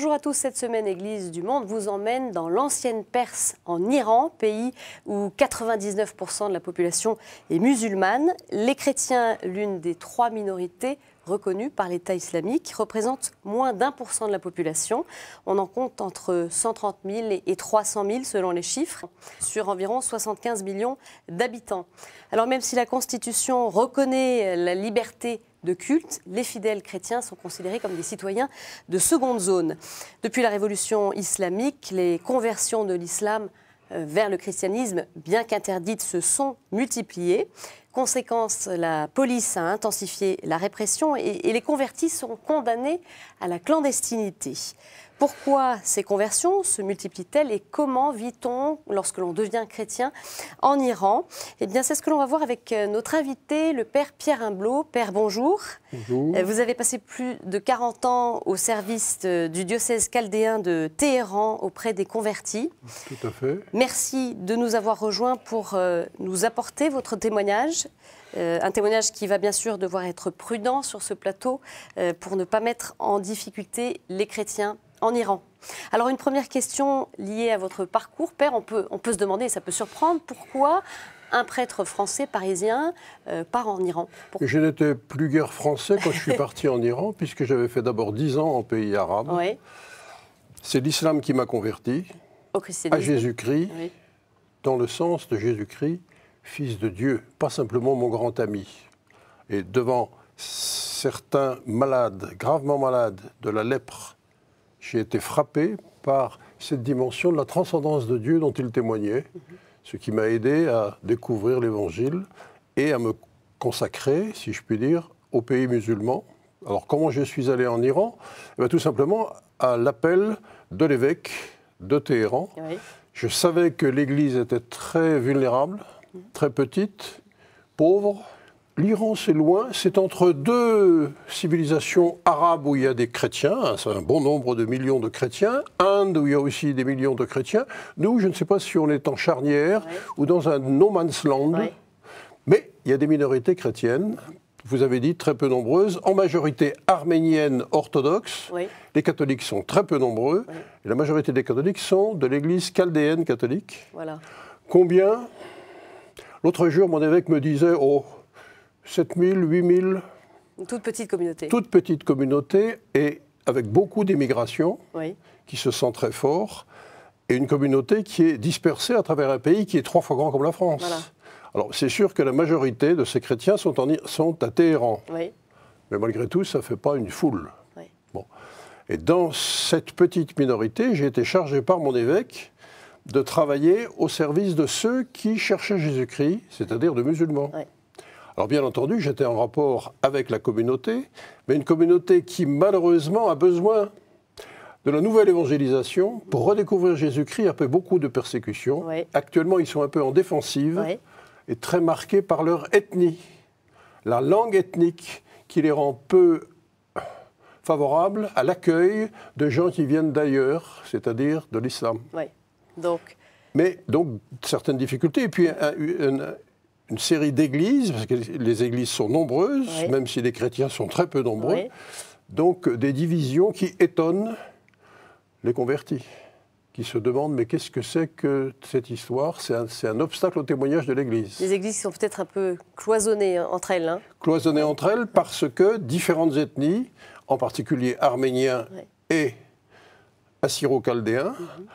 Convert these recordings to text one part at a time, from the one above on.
Bonjour à tous, cette semaine Église du Monde vous emmène dans l'ancienne Perse en Iran, pays où 99% de la population est musulmane. Les chrétiens, l'une des trois minorités reconnues par l'État islamique, représentent moins d'un de la population. On en compte entre 130 000 et 300 000 selon les chiffres, sur environ 75 millions d'habitants. Alors même si la Constitution reconnaît la liberté de culte, les fidèles chrétiens sont considérés comme des citoyens de seconde zone. Depuis la révolution islamique, les conversions de l'islam euh, vers le christianisme, bien qu'interdites, se sont multipliées. Conséquence, la police a intensifié la répression et, et les convertis sont condamnés à la clandestinité. Pourquoi ces conversions se multiplient-elles et comment vit-on lorsque l'on devient chrétien en Iran Eh bien, c'est ce que l'on va voir avec euh, notre invité, le père Pierre Imblot. Père, bonjour. Bonjour. Euh, vous avez passé plus de 40 ans au service euh, du diocèse chaldéen de Téhéran auprès des convertis. fait. Merci de nous avoir rejoints pour nous apporter votre témoignage. un témoignage qui va bien sûr devoir être prudent sur ce plateau pour ne pas mettre en difficulté les chrétiens en Iran. Alors une première question liée à votre parcours, père, on peut, on peut se demander, ça peut surprendre, pourquoi un prêtre français parisien euh, part en Iran Je n'étais plus guère français quand je suis parti en Iran, puisque j'avais fait d'abord dix ans en pays arabe. C'est l'islam qui m'a converti à Jésus-Christ, dans le sens de Jésus-Christ, fils de Dieu, pas simplement mon grand ami. Et devant certains malades, gravement malades de la lèpre, j'ai été frappé par cette dimension de la transcendance de Dieu dont il témoignait, ce qui m'a aidé à découvrir l'Évangile et à me consacrer, si je puis dire, au pays musulman. Alors comment je suis allé en Iran eh Tout simplement à l'appel de l'évêque de Téhéran. Je savais que l'Église était très vulnérable, mm. très petite, pauvre, L'Iran, c'est loin, c'est entre deux civilisations arabes où il y a des chrétiens, hein, c'est un bon nombre de millions de chrétiens, Inde où il y a aussi des millions de chrétiens. Nous, je ne sais pas si on est en charnière ou dans un no man's land, mais il y a des minorités chrétiennes, vous avez dit très peu nombreuses, en majorité arménienne orthodoxe. Les catholiques sont très peu nombreux, et la majorité des catholiques sont de l'église chaldéenne catholique. Voilà. Combien L'autre jour, mon évêque me disait, oh, 7000, 000, Une toute petite communauté. Toute petite communauté et avec beaucoup d'immigration qui se sent très fort et une communauté qui est dispersée à travers un pays qui est trois fois grand comme la France. Alors c'est sûr que la majorité de ces chrétiens sont, à Téhéran. Mais malgré tout, ça ne fait pas une foule. Bon. Et dans cette petite minorité, j'ai été chargé par mon évêque de travailler au service de ceux qui cherchaient Jésus-Christ, c'est-à-dire de musulmans. Alors bien entendu, j'étais en rapport avec la communauté, mais une communauté qui malheureusement a besoin de la nouvelle évangélisation pour redécouvrir Jésus-Christ après beaucoup de persécutions. Actuellement, ils sont un peu en défensive et très marqués par leur ethnie, la langue ethnique qui les rend peu favorables à l'accueil de gens qui viennent d'ailleurs, c'est-à-dire de l'islam. Donc, mais donc certaines difficultés. Et puis une série d'églises, parce que les églises sont nombreuses, même si les chrétiens sont très peu nombreux, donc des divisions qui étonnent les convertis, qui se demandent mais qu'est-ce que c'est que cette histoire C'est un, obstacle au témoignage de l'Église. Les églises sont peut-être un peu cloisonnées hein, entre elles. Hein. Cloisonnées entre elles parce que différentes ethnies, en particulier arméniens et assyro-chaldéens, mhm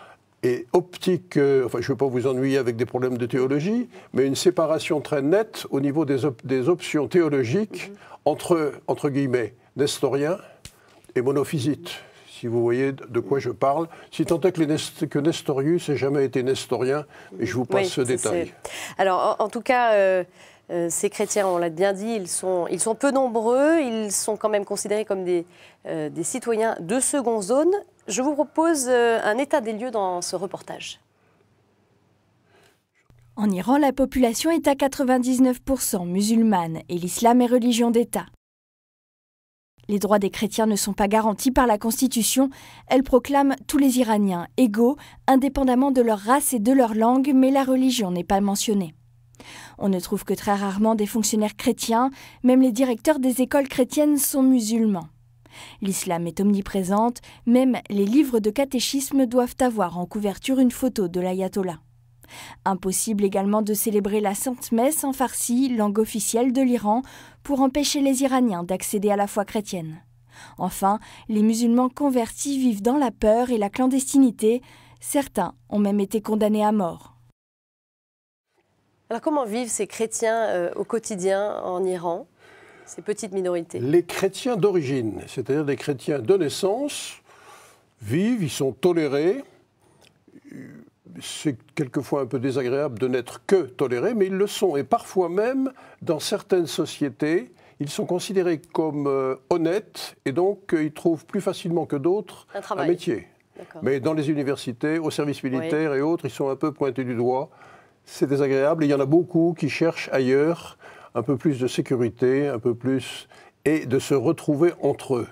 et optique, euh, enfin je ne veux pas vous ennuyer avec des problèmes de théologie, mais une séparation très nette au niveau des, des options théologiques mhm. entre, entre guillemets, nestorien et monophysite si vous voyez de quoi je parle, si tant est que, Nestorius n'a jamais été nestorien, je vous mhm. passe ce détail. Alors, en, tout cas, euh, euh, ces chrétiens, on l'a bien dit, ils sont, peu nombreux, ils sont quand même considérés comme des, euh, citoyens de seconde zone. Je vous propose euh, un état des lieux dans ce reportage. En Iran, la population est à 99% musulmane et l'islam est religion d'État. Les droits des chrétiens ne sont pas garantis par la Constitution. Elle proclame tous les Iraniens égaux, indépendamment de leur race et de leur langue, mais la religion n'est pas mentionnée. On ne trouve que très rarement des fonctionnaires chrétiens, même les directeurs des écoles chrétiennes sont musulmans. L'islam est omniprésente, même les livres de catéchisme doivent avoir en couverture une photo de l'ayatollah. Impossible également de célébrer la Sainte Messe en farsi, langue officielle de l'Iran, pour empêcher les Iraniens d'accéder à la foi chrétienne. Enfin, les musulmans convertis vivent dans la peur et la clandestinité, certains ont même été condamnés à mort. Alors comment vivent ces chrétiens euh, au quotidien en Iran, ces petites minorités Les chrétiens d'origine, c'est-à-dire des chrétiens de naissance, vivent, ils sont tolérés. C'est quelquefois un peu désagréable de n'être que toléré, mais ils le sont. Et parfois même, dans certaines sociétés, ils sont considérés comme euh, honnêtes et donc euh, ils trouvent plus facilement que d'autres un, métier. Mais dans les universités, au service militaire et autres, ils sont un peu pointés du doigt c'est désagréable. il y en a beaucoup qui cherchent ailleurs un peu plus de sécurité, un peu plus, et de se retrouver entre eux.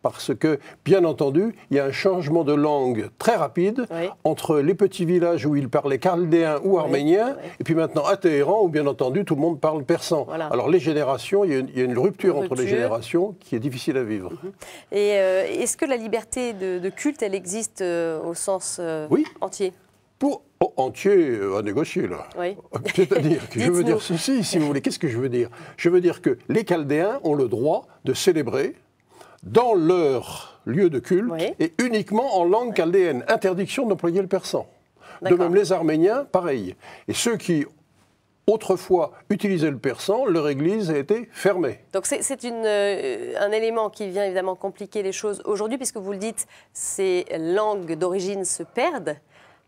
Parce que, bien entendu, il y a un changement de langue très rapide entre les petits villages où ils parlaient chaldéen ou arménien, et puis maintenant à Téhéran, où bien entendu tout le monde parle persan. Alors les générations, il y a une, rupture, entre les générations qui est difficile à vivre. Mhm. Et euh, est-ce que la liberté de, culte, elle existe euh, au sens euh, entier pour oh, entier euh, à négocier, là. C'est-à-dire que je veux dire ceci, si vous voulez, qu'est-ce que je veux dire Je veux dire que les Chaldéens ont le droit de célébrer dans leur lieu de culte et uniquement en langue chaldéenne. Interdiction d'employer le persan. De même les Arméniens, pareil. Et ceux qui autrefois utilisaient le persan, leur église a été fermée. Donc c'est euh, un élément qui vient évidemment compliquer les choses aujourd'hui, puisque vous le dites, ces langues d'origine se perdent.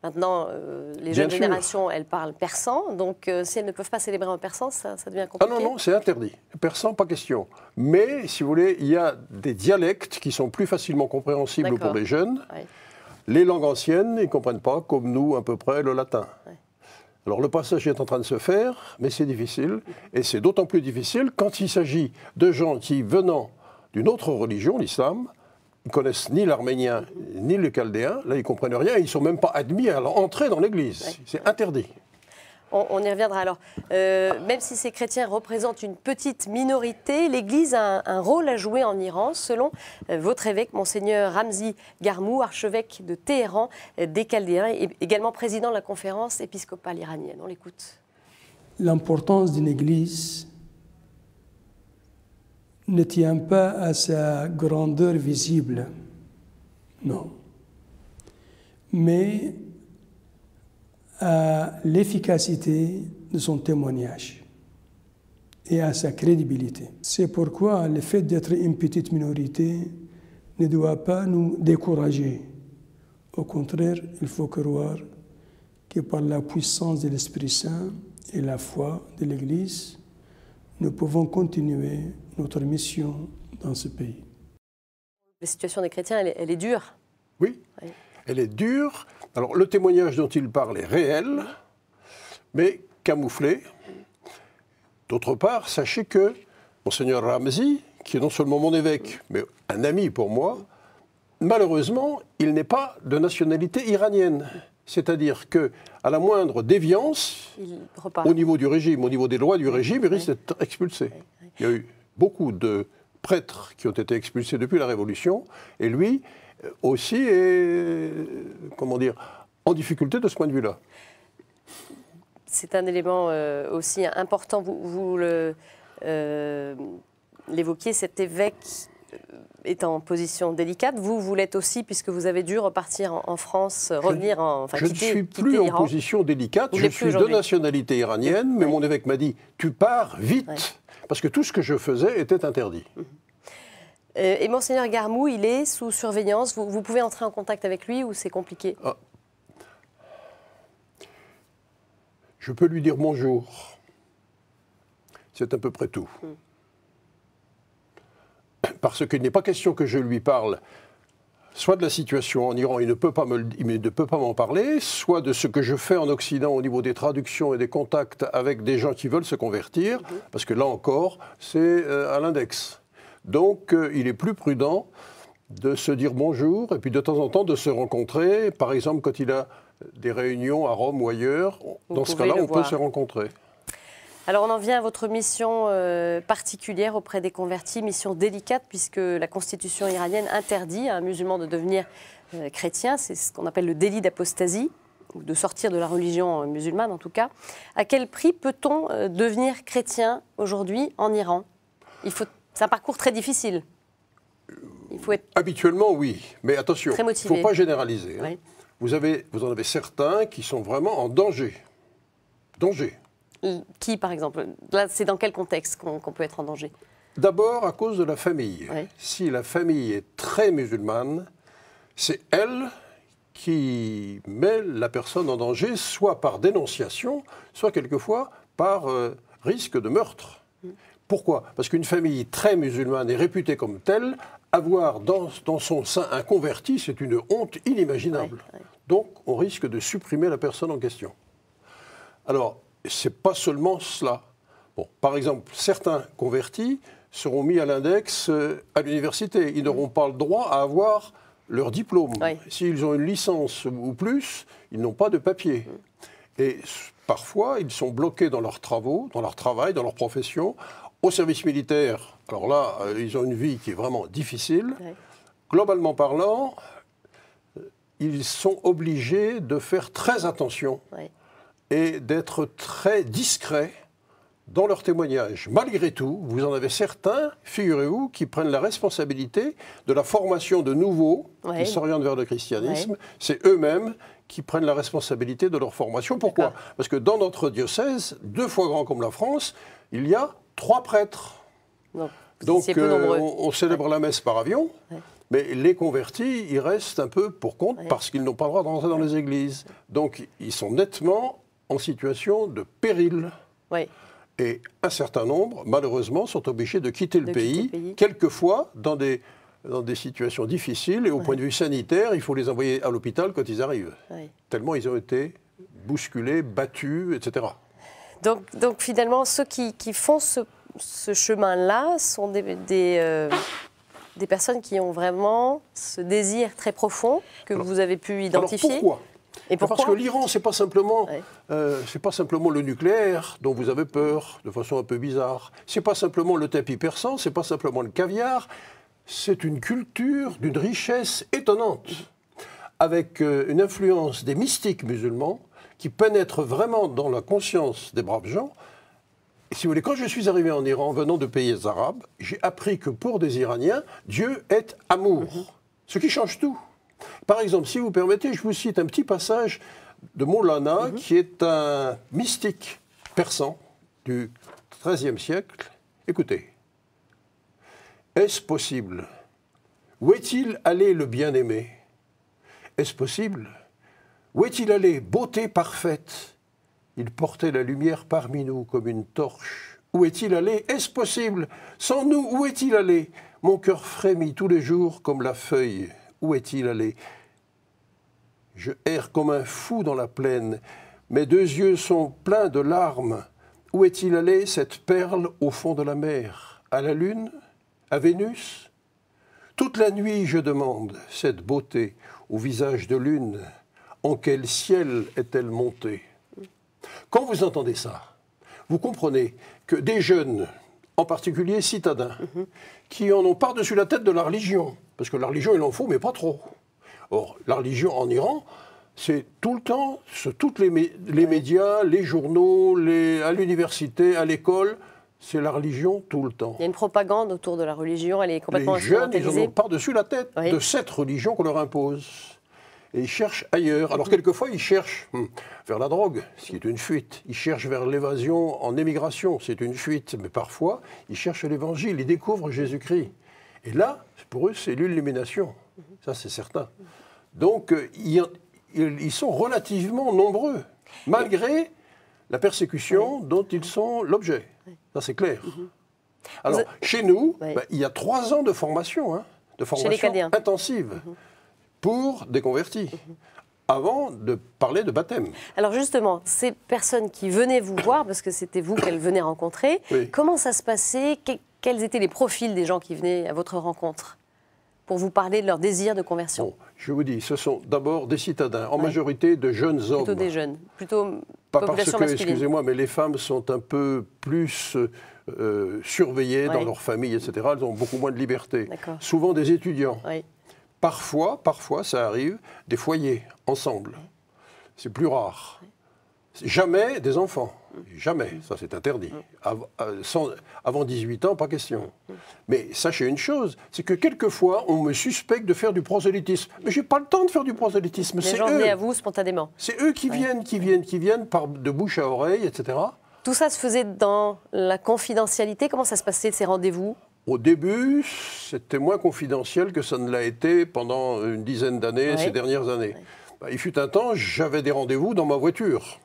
Maintenant, euh, les jeunes générations, elles parlent persan, donc euh, si elles ne peuvent pas célébrer en persan, ça, devient compliqué. Ah non, non, c'est interdit. Persan, pas question. Mais, si vous voulez, il y a des dialectes qui sont plus facilement compréhensibles pour les jeunes. Les langues anciennes, ils ne comprennent pas, comme nous, à peu près, le latin. Alors le passage est en train de se faire, mais c'est difficile. Et c'est d'autant plus difficile quand il s'agit de gens qui, venant d'une autre religion, l'islam, ils connaissent ni l'arménien ni le chaldéen. Là, ils comprennent rien. Ils ne sont même pas admis à entrer dans l'Église. C'est interdit. On, y reviendra alors. Euh, même si ces chrétiens représentent une petite minorité, l'Église a un, rôle à jouer en Iran, selon euh, votre évêque, Monseigneur Ramzi Garmou, archevêque de Téhéran, euh, des Chaldéens, et également président de la conférence épiscopale iranienne. On l'écoute. L'importance d'une Église ne tient pas à sa grandeur visible, non, mais à l'efficacité de son témoignage et à sa crédibilité. C'est pourquoi le fait d'être une petite minorité ne doit pas nous décourager. Au contraire, il faut croire que par la puissance de l'Esprit Saint et la foi de l'Église, nous pouvons continuer notre mission dans ce pays. La situation des chrétiens, elle est, dure. Oui, elle est dure. Alors le témoignage dont il parle est réel, mais camouflé. D'autre part, sachez que Monseigneur Ramzi, qui est non seulement mon évêque, mais un ami pour moi, malheureusement, il n'est pas de nationalité iranienne. C'est-à-dire que, à la moindre déviance, au niveau du régime, au niveau des lois du régime, il risque d'être expulsé. Il y beaucoup de prêtres qui ont été expulsés depuis la Révolution, et lui euh, aussi est, euh, comment dire, en difficulté de ce point de vue-là. C'est un élément euh, aussi important, vous, vous l'évoquiez, cet évêque est en position délicate. Vous, vous l'êtes aussi, puisque vous avez dû repartir en, France, revenir en. je ne suis plus en position délicate. je suis de nationalité iranienne, mais mon évêque m'a dit Tu pars vite parce que tout ce que je faisais était interdit. Mhm. Euh, et Monseigneur Garmou, il est sous surveillance. Vous, pouvez entrer en contact avec lui ou c'est compliqué ah. Je peux lui dire bonjour. C'est à peu près tout. Mhm. Parce qu'il n'est pas question que je lui parle soit de la situation en Iran, il ne peut pas me, ne peut pas m'en parler, soit de ce que je fais en Occident au niveau des traductions et des contacts avec des gens qui veulent se convertir, mhm. parce que là encore, c'est euh, à l'index. Donc, euh, il est plus prudent de se dire bonjour et puis de temps en temps de se rencontrer. Par exemple, quand il a des réunions à Rome ou ailleurs, dans ce cas-là, on peut se rencontrer. Alors on en vient à votre mission euh, particulière auprès des convertis, mission délicate puisque la constitution iranienne interdit à un musulman de devenir euh, chrétien, c'est ce qu'on appelle le délit d'apostasie, ou de sortir de la religion euh, musulmane en tout cas. À quel prix peut-on devenir chrétien aujourd'hui en Iran Il faut... C'est un parcours très difficile. Habituellement oui, mais attention, il ne faut pas généraliser. Hein. vous en avez certains qui sont vraiment en danger. Danger qui, par exemple Là, c'est dans quel contexte qu'on peut être en danger D'abord, à cause de la famille. Si la famille est très musulmane, c'est elle qui met la personne en danger, soit par dénonciation, soit quelquefois par euh, risque de meurtre. Mm. Pourquoi Parce qu'une famille très musulmane est réputée comme telle, avoir dans, dans son sein un converti, c'est une honte inimaginable. Donc on risque de supprimer la personne en question. Alors, c'est pas seulement cela. par exemple, certains convertis seront mis à l'index euh, à l'université. Ils n'auront pas le droit à avoir leur diplôme. S'ils ont une licence ou plus, ils n'ont pas de papier. Et parfois, ils sont bloqués dans leurs travaux, dans leur travail, dans leur profession. Au service militaire, alors là, euh, ils ont une vie qui est vraiment difficile. Globalement parlant, euh, ils sont obligés de faire très attention et d'être très discrets dans leurs témoignages. Malgré tout, vous en avez certains, figurez-vous, qui prennent la responsabilité de la formation de nouveaux qui s'orientent vers le christianisme. C'est eux-mêmes qui prennent la responsabilité de leur formation. Pourquoi Parce que dans notre diocèse, deux fois grand comme la France, il y a trois prêtres. Donc euh, on, célèbre la messe par avion. Mais les convertis, ils restent un peu pour compte parce qu'ils n'ont pas le droit de rentrer dans les églises. Donc ils sont nettement en situation de péril. Et un certain nombre, malheureusement, sont obligés de quitter le, pays, quelquefois dans des, dans des situations difficiles. Et au point de vue sanitaire, il faut les envoyer à l'hôpital quand ils arrivent. Tellement ils ont été bousculés, battus, etc. Donc, donc finalement, ceux qui, qui font ce, chemin-là sont des, euh, des, personnes qui ont vraiment ce désir très profond que vous avez pu identifier. pourquoi parce que l'Iran, ce pas euh, pas simplement le nucléaire dont vous avez peur, de façon un peu bizarre. Ce n'est pas simplement le tapis persan, n'est pas simplement le caviar. C'est une culture d'une richesse étonnante, avec euh, une influence des mystiques musulmans qui pénètre vraiment dans la conscience des braves gens. si vous voulez, quand je suis arrivé en Iran, venant de pays arabes, j'ai appris que pour des Iraniens, Dieu est amour, mm-hmm. ce qui change tout. Par exemple, si vous permettez, je vous cite un petit passage de Moulana, mhm. qui est un mystique persan du XIIIe siècle. Écoutez, est-ce possible Où est-il allé le bien-aimé Est-ce possible Où est-il allé, beauté parfaite Il portait la lumière parmi nous comme une torche. Où est-il allé Est-ce possible Sans nous, où est-il allé Mon cœur frémit tous les jours comme la feuille où est-il allé Je erre comme un fou dans la plaine. Mes deux yeux sont pleins de larmes. Où est-il allé cette perle au fond de la mer À la lune À Vénus Toute la nuit, je demande cette beauté au visage de lune. En quel ciel est-elle montée Quand vous entendez ça, vous comprenez que des jeunes, en particulier citadins, mhm. qui en ont par-dessus la tête de la religion, parce que la religion, il en faut, mais pas trop. Or, la religion en Iran, c'est tout le temps, toutes les, les, médias, les journaux, à l'université, à l'école, c'est la religion tout le temps. Il y a une propagande autour de la religion, elle est complètement Les jeunes, ils ont par-dessus la tête de cette religion qu'on leur impose. Et ils cherchent ailleurs. Alors quelquefois, ils cherchent hum, vers la drogue, ce qui est une fuite. Ils cherchent vers l'évasion en émigration, c'est une fuite. Mais parfois, ils cherchent l'évangile, ils découvrent Jésus-Christ. Et là, pour eux, c'est l'illumination. Ça, c'est certain. Donc, euh, ils, sont relativement nombreux, malgré la persécution dont ils sont l'objet. Ça, c'est clair. Mhm. Alors, chez nous, bah, il y a trois ans de formation, hein, de formation intensive mhm. pour des convertis mhm. avant de parler de baptême. Alors justement, ces personnes qui venaient vous voir, parce que c'était vous qu'elles venaient rencontrer, comment ça se passait quels étaient les profils des gens qui venaient à votre rencontre pour vous parler de leur désir de conversion Je vous dis, ce sont d'abord des citadins, en majorité de jeunes hommes. Plutôt des jeunes, plutôt Pas parce que, excusez-moi, mais les femmes sont un peu plus euh, surveillées dans leur famille, etc. Elles ont beaucoup moins de liberté. Souvent des étudiants. Parfois, parfois, ça arrive, des foyers, ensemble. C'est plus rare. Jamais des enfants. Jamais, mm. ça c'est interdit. Mm. Euh, avant 18 ans, pas question. Mm. Mais sachez une chose, c'est que quelquefois on me suspecte de faire du prosélytisme. Mais n'ai pas le temps de faire du prosélytisme. Les gens eux. à vous spontanément. C'est eux qui viennent, qui viennent, qui viennent par de bouche à oreille, etc. Tout ça se faisait dans la confidentialité. Comment ça se passait ces rendez-vous au début, c'était moins confidentiel que ça ne l'a été pendant une dizaine d'années, ces dernières années. Bah, il fut un temps, j'avais des rendez-vous dans ma voiture.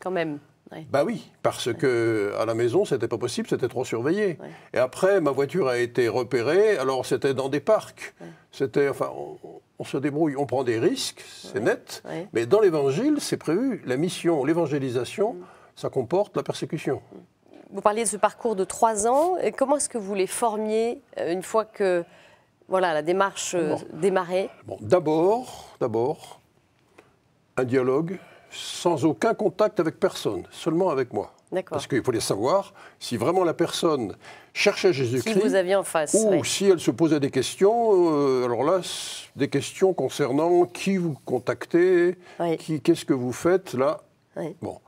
Quand même. – Ben Bah oui, parce que à la maison, c'était pas possible, c'était trop surveillé. Et après, ma voiture a été repérée. Alors, c'était dans des parcs. C'était, enfin, on, se débrouille, on prend des risques, c'est net. Mais dans l'Évangile, c'est prévu. La mission, l'évangélisation, mm. ça comporte la persécution. Mm. Vous parliez de ce parcours de trois ans. Et comment est-ce que vous les formiez euh, une fois que voilà la démarche euh, démarrait bon, D'abord, d'abord, un dialogue sans aucun contact avec personne, seulement avec moi. Parce qu'il fallait savoir si vraiment la personne cherchait Jésus-Christ. Ou si elle se posait des questions. Euh, alors là, des questions concernant qui vous contactez, qu'est-ce que vous faites là. Bon.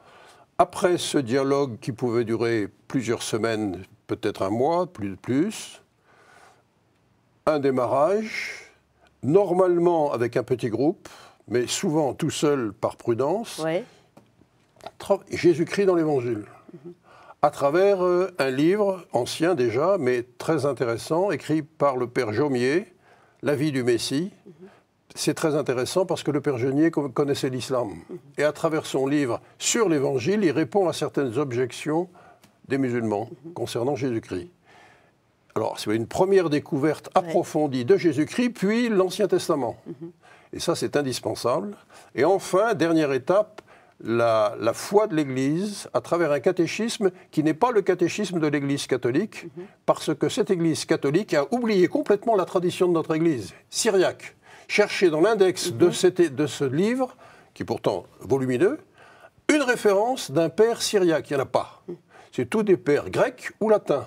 Après ce dialogue qui pouvait durer plusieurs semaines, peut-être un mois, plus de plus, un démarrage, normalement avec un petit groupe, mais souvent tout seul par prudence, Jésus-Christ dans l'Évangile, à travers euh, un livre ancien déjà, mais très intéressant, écrit par le Père Jaumier, La vie du Messie. C'est très intéressant parce que le Père Jaumier connaissait l'islam. Et à travers son livre sur l'Évangile, il répond à certaines objections des musulmans concernant Jésus-Christ. Alors, c'est une première découverte approfondie de Jésus-Christ, puis l'Ancien Testament. Et ça, c'est indispensable. Et enfin, dernière étape, la, foi de l'Église à travers un catéchisme qui n'est pas le catéchisme de l'Église catholique, mhm. parce que cette Église catholique a oublié complètement la tradition de notre Église, syriaque. Cherchez dans l'index mhm. de, de, ce livre, qui est pourtant volumineux, une référence d'un père syriaque. Il n'y en a pas. Mhm. C'est tous des pères grecs ou latins.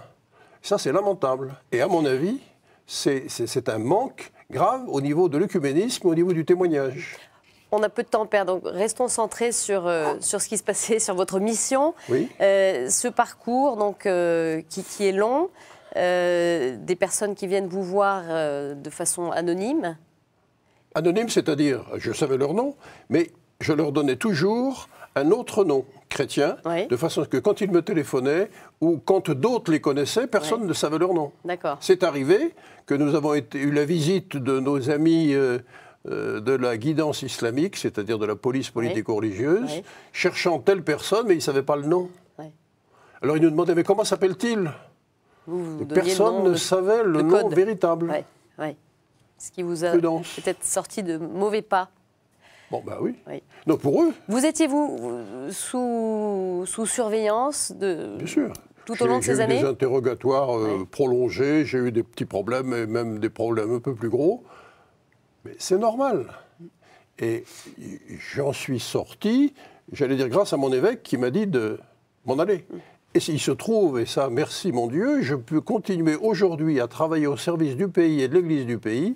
Ça, c'est lamentable. Et à mon avis, c'est un manque grave au niveau de l'œcuménisme, au niveau du témoignage. On a peu de temps père, donc restons centrés sur, euh, ce qui se passait, sur votre mission, oui. Euh, ce parcours donc, euh, qui, est long, des personnes qui viennent vous voir de façon anonyme. Anonyme, c'est-à-dire, je savais leur nom, mais je leur donnais toujours un autre nom chrétien, de façon que quand ils me téléphonaient ou quand d'autres les connaissaient, personne ne savait leur nom. C'est arrivé que nous avons eu la visite de nos amis euh, euh, de la guidance islamique, c'est-à-dire de la police politico-religieuse, cherchant telle personne, mais ils ne savaient pas le nom. Alors ils nous demandaient, mais comment s'appelle-t-il Personne ne savait le, le nom véritable. Ce qui vous a peut-être sorti de mauvais pas. Bon, bah oui. pour eux. Vous étiez-vous sous, surveillance de. Bien sûr tout au long de ces années J'ai eu des interrogatoires euh, prolongés, j'ai eu des petits problèmes et même des problèmes un peu plus gros. Mais c'est normal. Et j'en suis sorti, j'allais dire grâce à mon évêque qui m'a dit de m'en aller. Et s'il se trouve, et ça, merci mon Dieu, je peux continuer aujourd'hui à travailler au service du pays et de l'Église du pays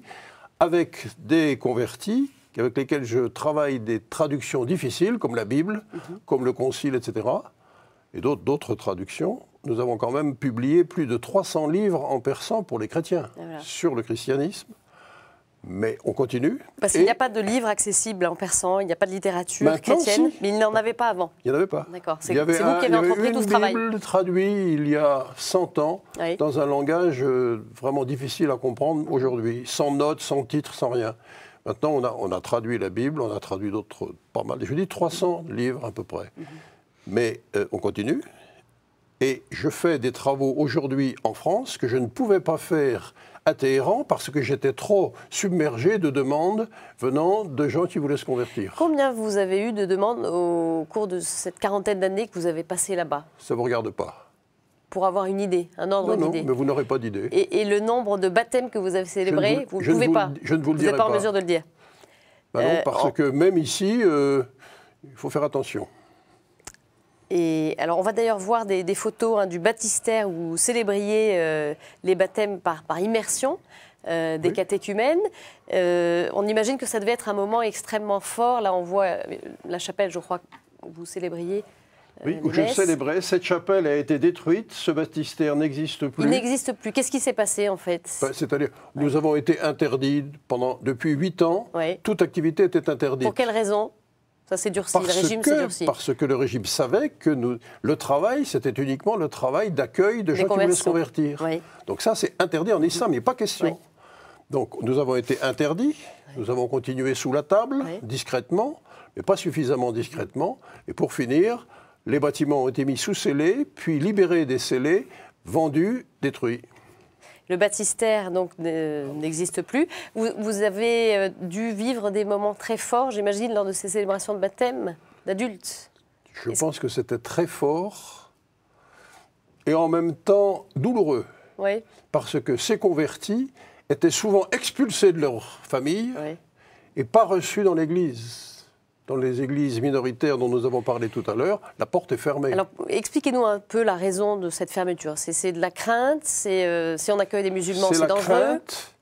avec des convertis avec lesquels je travaille des traductions difficiles, comme la Bible, mhm. comme le Concile, etc., et d'autres traductions. Nous avons quand même publié plus de 300 livres en persan pour les chrétiens sur le christianisme. Mais on continue. Parce qu'il n'y a pas de livres accessibles en persan, il n'y a pas de littérature chrétienne, mais il n'en bah, avait pas avant. Il n'y en avait pas. D'accord, c'est vous qui avez entrepris tout ce travail. Il y traduit il y a 100 ans dans un langage euh, vraiment difficile à comprendre aujourd'hui, sans notes, sans titres, sans rien. Maintenant, on a, traduit la Bible, on a traduit d'autres, pas mal, je dis 300 livres à peu près. Mhm. Mais euh, on continue. Et je fais des travaux aujourd'hui en France que je ne pouvais pas faire à Téhéran parce que j'étais trop submergé de demandes venant de gens qui voulaient se convertir. Combien vous avez eu de demandes au cours de cette quarantaine d'années que vous avez passées là-bas Ça ne vous regarde pas pour avoir une idée, un ordre d'idée. Non, non, mais vous n'aurez pas d'idée. Et, le nombre de baptêmes que vous avez célébrés, vous ne pouvez pas. Je ne vous, le dirai pas. Vous n'êtes pas en mesure de le dire. Bah non, euh, parce que même ici, euh, il faut faire attention. Et alors, on va d'ailleurs voir des, photos hein, du baptistère où célébriez euh, les baptêmes par, par immersion. des catéchumènes. on imagine que ça devait être un moment extrêmement fort. Là, on voit la chapelle, je crois, que vous célébriez oui, où euh, je célébrais. Cette chapelle a été détruite, ce baptistère n'existe plus. Il n'existe plus. Qu'est-ce qui s'est passé en fait ben, C'est-à-dire, nous avons été interdits pendant, depuis 8 ans, toute activité était interdite. Pour quelle raison ça s'est durci, parce le régime s'est durci. Parce que le régime savait que le travail, c'était uniquement le travail d'accueil de gens qui voulaient se convertir. Donc ça, c'est interdit en islam, mais pas question. Donc nous avons été interdits, nous avons continué sous la table, discrètement, mais pas suffisamment discrètement. Et pour finir, les bâtiments ont été mis sous scellés, puis libérés des scellés, vendus, détruits. Le baptistère donc n'existe plus. Vous, avez euh, dû vivre des moments très forts, j'imagine, lors de ces célébrations de baptême d'adultes. Je pense que c'était très fort et en même temps douloureux. Parce que ces convertis étaient souvent expulsés de leur famille et pas reçus dans l'Église dans les églises minoritaires dont nous avons parlé tout à l'heure, la porte est fermée. expliquez-nous un peu la raison de cette fermeture. C'est de la crainte C'est euh, si on accueille des musulmans, c'est dangereux crainte,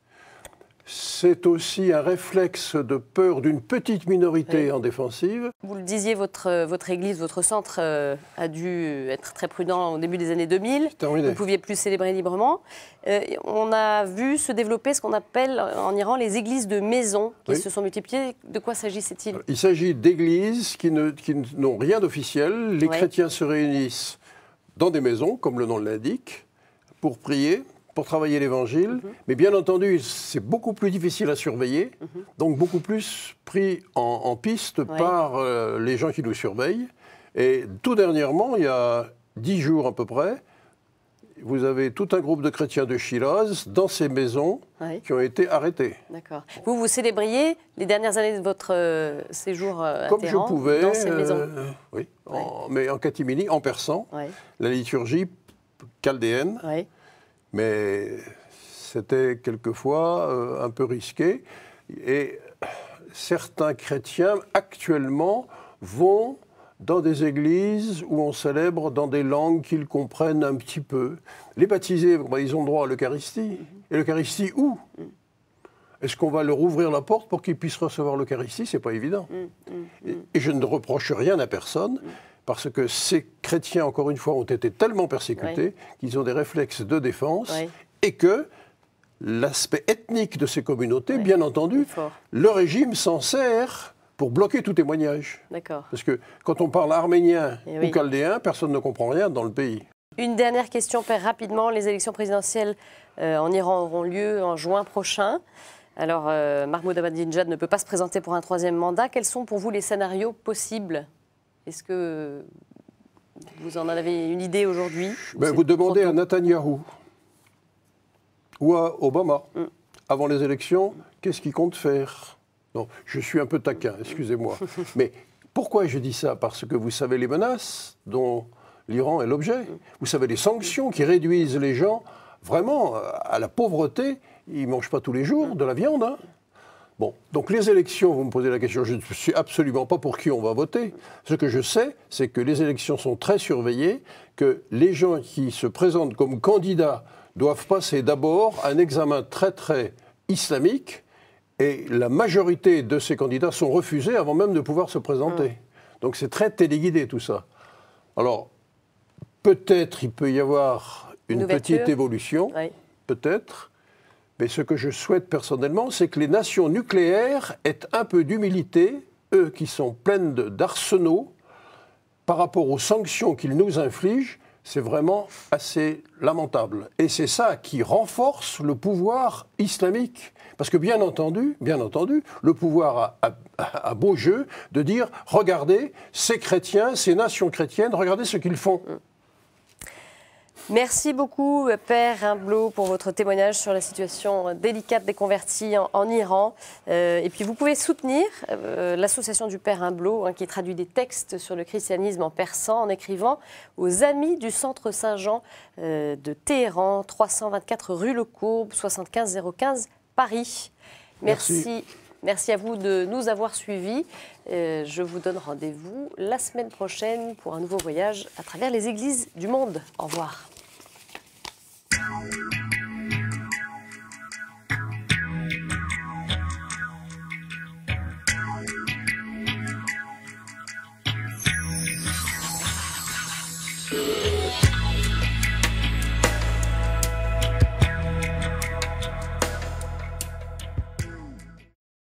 c'est aussi un réflexe de peur d'une petite minorité en défensive. Vous le disiez, votre, euh, votre Église, votre centre euh, a dû être très prudent au début des années 2000. Vous ne pouviez plus célébrer librement. Euh, on a vu se développer ce qu'on appelle en Iran les églises de maisons qui se sont multipliées. De quoi s'agissait-il Il, s'agit d'églises qui n'ont rien d'officiel. Les chrétiens se réunissent dans des maisons, comme le nom l'indique, pour prier pour travailler l'Évangile, mhm. mais bien entendu, c'est beaucoup plus difficile à surveiller, mhm. donc beaucoup plus pris en, piste par euh, les gens qui nous surveillent. Et tout dernièrement, il y a dix jours à peu près, vous avez tout un groupe de chrétiens de Shiraz dans ces maisons qui ont été arrêtés. D'accord. Vous, vous célébriez les dernières années de votre euh, séjour euh, à Comme je pouvais, dans ces maisons. oui, mais en catimini, en persan, la liturgie chaldéenne. Mais c'était quelquefois euh, un peu risqué. Et certains chrétiens actuellement vont dans des églises où on célèbre dans des langues qu'ils comprennent un petit peu. Les baptisés, ils ont droit à l'Eucharistie. Mhm. Et l'Eucharistie où mhm. Est-ce qu'on va leur ouvrir la porte pour qu'ils puissent recevoir l'Eucharistie C'est pas évident. Mhm. Et je ne reproche rien à personne parce que ces chrétiens, encore une fois, ont été tellement persécutés qu'ils ont des réflexes de défense et que l'aspect ethnique de ces communautés, bien entendu, le régime s'en sert pour bloquer tout témoignage. Parce que quand on parle arménien eh ou chaldéen, personne ne comprend rien dans le pays. Une dernière question, Père, rapidement. Les élections présidentielles euh, en Iran auront lieu en juin prochain. Alors, euh, Mahmoud Ahmadinejad ne peut pas se présenter pour un troisième mandat. Quels sont pour vous les scénarios possibles est-ce que vous en avez une idée aujourd'hui ben, Vous demandez à Netanyahu ou à Obama, mm. avant les élections, qu'est-ce qu'ils compte faire Non, je suis un peu taquin, excusez-moi. Mais pourquoi je dis ça Parce que vous savez les menaces dont l'Iran est l'objet. Mm. Vous savez les sanctions qui réduisent les gens vraiment à la pauvreté. Ils ne mangent pas tous les jours de la viande. Hein. Bon, donc les élections, vous me posez la question, je ne suis absolument pas pour qui on va voter. Ce que je sais, c'est que les élections sont très surveillées, que les gens qui se présentent comme candidats doivent passer d'abord un examen très très islamique, et la majorité de ces candidats sont refusés avant même de pouvoir se présenter. Ah. Donc c'est très téléguidé tout ça. Alors, peut-être il peut y avoir une, petite évolution, peut-être. Mais ce que je souhaite personnellement, c'est que les nations nucléaires aient un peu d'humilité, eux qui sont pleines d'arsenaux, par rapport aux sanctions qu'ils nous infligent, c'est vraiment assez lamentable. Et c'est ça qui renforce le pouvoir islamique. Parce que bien entendu, bien entendu, le pouvoir a, a beau jeu de dire, regardez, ces chrétiens, ces nations chrétiennes, regardez ce qu'ils font. Merci beaucoup, Père Humblot, pour votre témoignage sur la situation délicate des convertis en, Iran. Euh, et puis, vous pouvez soutenir euh, l'association du Père Humblot, hein, qui traduit des textes sur le christianisme en persan, en écrivant aux Amis du Centre Saint-Jean euh, de Téhéran, 324 rue Le Courbe, 75015 Paris. Merci. Merci. Merci à vous de nous avoir suivis. je vous donne rendez-vous la semaine prochaine pour un nouveau voyage à travers les églises du monde. Au revoir. Yeah.